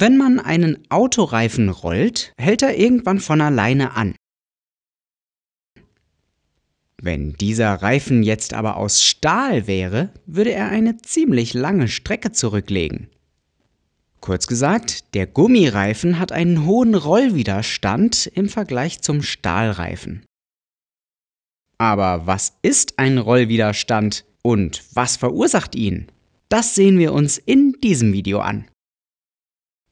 Wenn man einen Autoreifen rollt, hält er irgendwann von alleine an. Wenn dieser Reifen jetzt aber aus Stahl wäre, würde er eine ziemlich lange Strecke zurücklegen. Kurz gesagt, der Gummireifen hat einen hohen Rollwiderstand im Vergleich zum Stahlreifen. Aber was ist ein Rollwiderstand und was verursacht ihn? Das sehen wir uns in diesem Video an.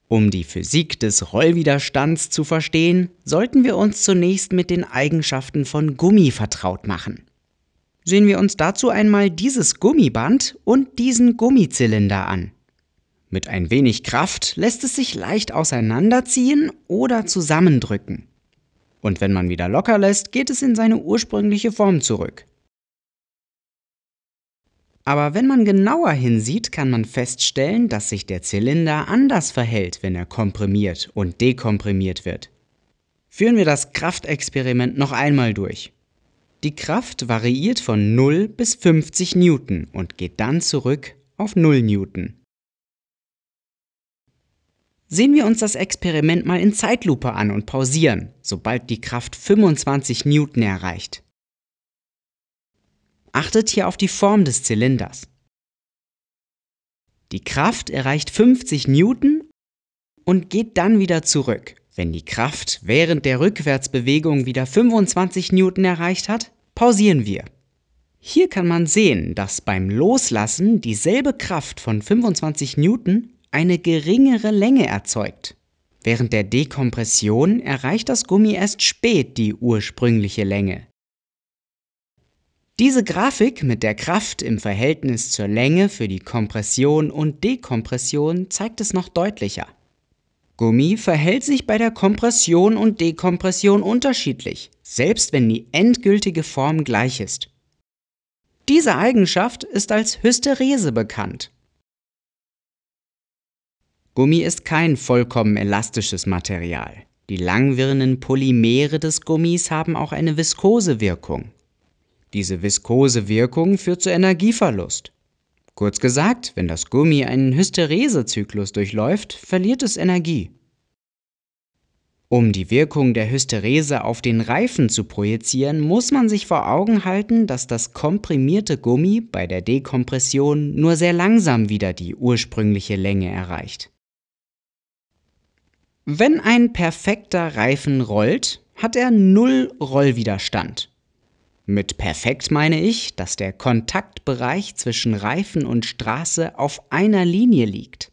Um die Physik des Rollwiderstands zu verstehen, sollten wir uns zunächst mit den Eigenschaften von Gummi vertraut machen. Sehen wir uns dazu einmal dieses Gummiband und diesen Gummizylinder an. Mit ein wenig Kraft lässt es sich leicht auseinanderziehen oder zusammendrücken. Und wenn man wieder locker lässt, geht es in seine ursprüngliche Form zurück. Aber wenn man genauer hinsieht, kann man feststellen, dass sich der Zylinder anders verhält, wenn er komprimiert und dekomprimiert wird. Führen wir das Kraftexperiment noch einmal durch. Die Kraft variiert von 0 bis 50 Newton und geht dann zurück auf 0 Newton. Sehen wir uns das Experiment mal in Zeitlupe an und pausieren, sobald die Kraft 25 Newton erreicht. Achtet hier auf die Form des Zylinders. Die Kraft erreicht 50 Newton und geht dann wieder zurück. Wenn die Kraft während der Rückwärtsbewegung wieder 25 Newton erreicht hat, pausieren wir. Hier kann man sehen, dass beim Loslassen dieselbe Kraft von 25 Newton eine geringere Länge erzeugt. Während der Dekompression erreicht das Gummi erst spät die ursprüngliche Länge. Diese Grafik mit der Kraft im Verhältnis zur Länge für die Kompression und Dekompression zeigt es noch deutlicher. Gummi verhält sich bei der Kompression und Dekompression unterschiedlich, selbst wenn die endgültige Form gleich ist. Diese Eigenschaft ist als Hysterese bekannt. Gummi ist kein vollkommen elastisches Material. Die langwirrenden Polymere des Gummis haben auch eine viskose Wirkung. Diese viskose Wirkung führt zu Energieverlust. Kurz gesagt, wenn das Gummi einen Hysteresezyklus durchläuft, verliert es Energie. Um die Wirkung der Hysterese auf den Reifen zu projizieren, muss man sich vor Augen halten, dass das komprimierte Gummi bei der Dekompression nur sehr langsam wieder die ursprüngliche Länge erreicht. Wenn ein perfekter Reifen rollt, hat er null Rollwiderstand. Mit perfekt meine ich, dass der Kontaktbereich zwischen Reifen und Straße auf einer Linie liegt.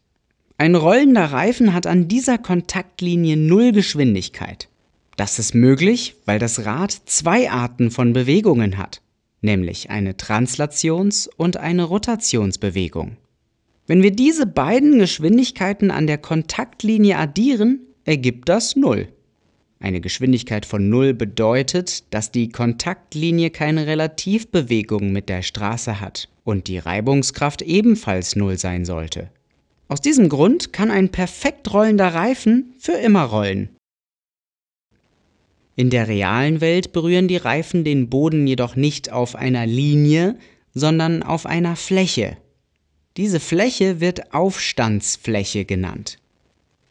Ein rollender Reifen hat an dieser Kontaktlinie null Geschwindigkeit. Das ist möglich, weil das Rad zwei Arten von Bewegungen hat, nämlich eine Translations- und eine Rotationsbewegung. Wenn wir diese beiden Geschwindigkeiten an der Kontaktlinie addieren, ergibt das Null. Eine Geschwindigkeit von null bedeutet, dass die Kontaktlinie keine Relativbewegung mit der Straße hat und die Reibungskraft ebenfalls null sein sollte. Aus diesem Grund kann ein perfekt rollender Reifen für immer rollen. In der realen Welt berühren die Reifen den Boden jedoch nicht auf einer Linie, sondern auf einer Fläche. Diese Fläche wird Aufstandsfläche genannt.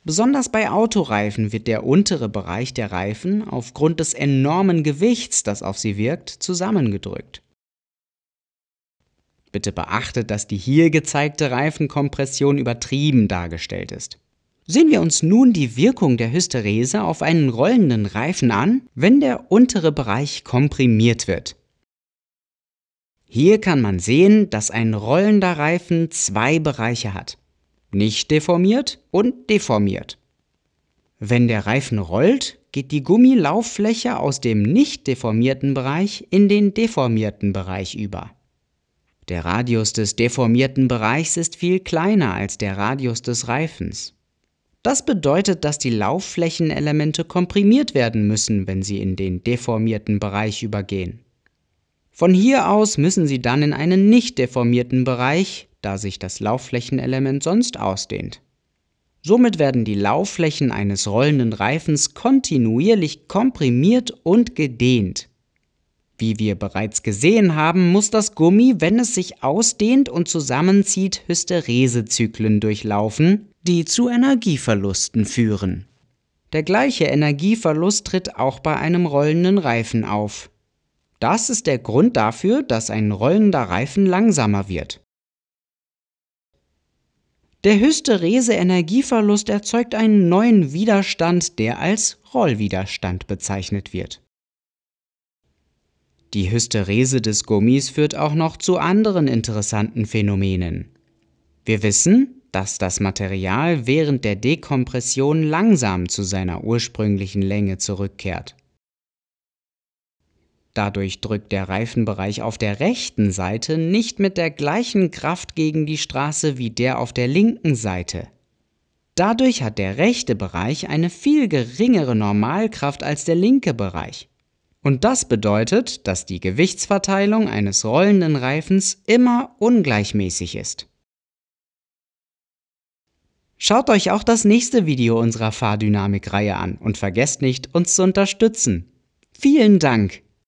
Besonders bei Autoreifen wird der untere Bereich der Reifen aufgrund des enormen Gewichts, das auf sie wirkt, zusammengedrückt. Bitte beachtet, dass die hier gezeigte Reifenkompression übertrieben dargestellt ist. Sehen wir uns nun die Wirkung der Hysterese auf einen rollenden Reifen an, wenn der untere Bereich komprimiert wird. Hier kann man sehen, dass ein rollender Reifen zwei Bereiche hat nicht deformiert und deformiert. Wenn der Reifen rollt, geht die Gummilauffläche aus dem nicht deformierten Bereich in den deformierten Bereich über. Der Radius des deformierten Bereichs ist viel kleiner als der Radius des Reifens. Das bedeutet, dass die Laufflächenelemente komprimiert werden müssen, wenn sie in den deformierten Bereich übergehen. Von hier aus müssen sie dann in einen nicht deformierten Bereich da sich das Laufflächenelement sonst ausdehnt. Somit werden die Laufflächen eines rollenden Reifens kontinuierlich komprimiert und gedehnt. Wie wir bereits gesehen haben, muss das Gummi, wenn es sich ausdehnt und zusammenzieht, Hysteresezyklen durchlaufen, die zu Energieverlusten führen. Der gleiche Energieverlust tritt auch bei einem rollenden Reifen auf. Das ist der Grund dafür, dass ein rollender Reifen langsamer wird. Der hysterese Energieverlust erzeugt einen neuen Widerstand, der als Rollwiderstand bezeichnet wird. Die Hysterese des Gummis führt auch noch zu anderen interessanten Phänomenen. Wir wissen, dass das Material während der Dekompression langsam zu seiner ursprünglichen Länge zurückkehrt. Dadurch drückt der Reifenbereich auf der rechten Seite nicht mit der gleichen Kraft gegen die Straße wie der auf der linken Seite. Dadurch hat der rechte Bereich eine viel geringere Normalkraft als der linke Bereich. Und das bedeutet, dass die Gewichtsverteilung eines rollenden Reifens immer ungleichmäßig ist. Schaut euch auch das nächste Video unserer Fahrdynamikreihe an und vergesst nicht, uns zu unterstützen. Vielen Dank!